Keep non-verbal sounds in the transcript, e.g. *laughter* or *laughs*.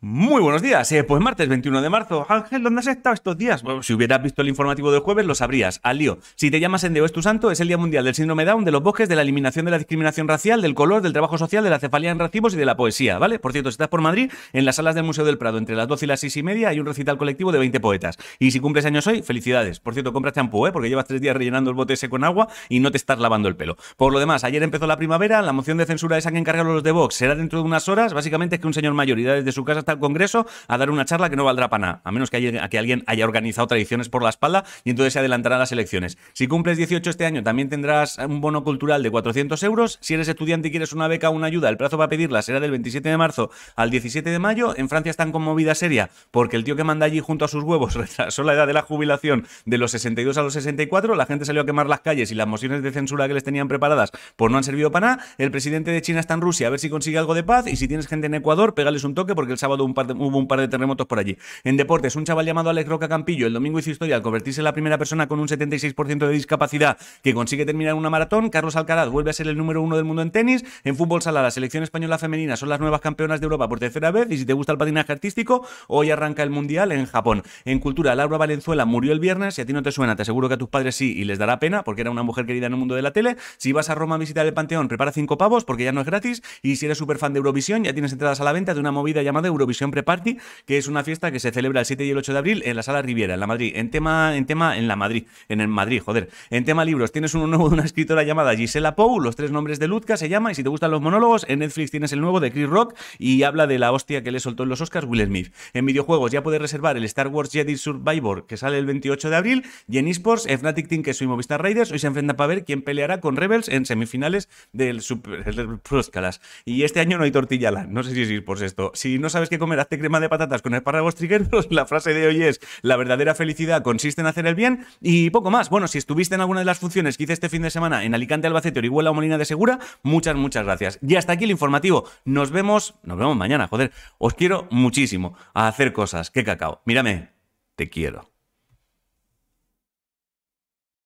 Muy buenos días, eh, pues martes 21 de marzo. Ángel, ¿dónde has estado estos días? si hubieras visto el informativo del jueves, lo sabrías. Al Si te llamas en es tu santo, es el Día Mundial del Síndrome Down, de los bosques, de la eliminación de la discriminación racial, del color, del trabajo social, de la cefalía en racimos y de la poesía, ¿vale? Por cierto, si estás por Madrid, en las salas del Museo del Prado, entre las 12 y las 6 y media, hay un recital colectivo de 20 poetas. Y si cumples años hoy, felicidades. Por cierto, compra champú, ¿eh? Porque llevas tres días rellenando el bote ese con agua y no te estás lavando el pelo. Por lo demás, ayer empezó la primavera, la moción de censura esa que encargaron los de Vox será dentro de unas horas. Básicamente es que un señor mayor desde su casa al Congreso a dar una charla que no valdrá para nada, a menos que, haya, que alguien haya organizado tradiciones por la espalda y entonces se adelantará las elecciones. Si cumples 18 este año, también tendrás un bono cultural de 400 euros. Si eres estudiante y quieres una beca o una ayuda, el plazo para pedirla será del 27 de marzo al 17 de mayo. En Francia están con movida seria porque el tío que manda allí junto a sus huevos *laughs* retrasó la edad de la jubilación de los 62 a los 64. La gente salió a quemar las calles y las mociones de censura que les tenían preparadas pues no han servido para nada. El presidente de China está en Rusia a ver si consigue algo de paz y si tienes gente en Ecuador, pégales un toque porque el sábado hubo un par de terremotos por allí. En deportes, un chaval llamado Alex Roca Campillo el domingo hizo historia al convertirse en la primera persona con un 76% de discapacidad que consigue terminar una maratón. Carlos Alcaraz vuelve a ser el número uno del mundo en tenis. En fútbol sala, la selección española femenina son las nuevas campeonas de Europa por tercera vez. Y si te gusta el patinaje artístico, hoy arranca el Mundial en Japón. En cultura, Laura Valenzuela murió el viernes. Si a ti no te suena, te aseguro que a tus padres sí y les dará pena porque era una mujer querida en el mundo de la tele. Si vas a Roma a visitar el Panteón, prepara cinco pavos porque ya no es gratis. Y si eres súper fan de Eurovisión, ya tienes entradas a la venta de una movida llamada visión Pre-Party, que es una fiesta que se celebra el 7 y el 8 de abril en la Sala Riviera, en la Madrid. En tema, en tema, en la Madrid, en el Madrid, joder. En tema libros, tienes uno nuevo de una escritora llamada Gisela Pou, los tres nombres de Lutka se llama, y si te gustan los monólogos, en Netflix tienes el nuevo de Chris Rock y habla de la hostia que le soltó en los Oscars Will Smith. En videojuegos ya puedes reservar el Star Wars Jedi Survivor, que sale el 28 de abril, y en eSports, Fnatic Team, que su Movistar Raiders, hoy se enfrenta para ver quién peleará con Rebels en semifinales del Super *laughs* Y este año no hay tortilla, no sé si es por esto. Si no sabes qué comer, hazte crema de patatas con espárragos trigueros. *laughs* La frase de hoy es, la verdadera felicidad consiste en hacer el bien y poco más. Bueno, si estuviste en alguna de las funciones que hice este fin de semana en Alicante, Albacete, Orihuela o Molina de Segura, muchas, muchas gracias. Y hasta aquí el informativo. Nos vemos, nos vemos mañana, joder. Os quiero muchísimo a hacer cosas. Qué cacao. Mírame, te quiero.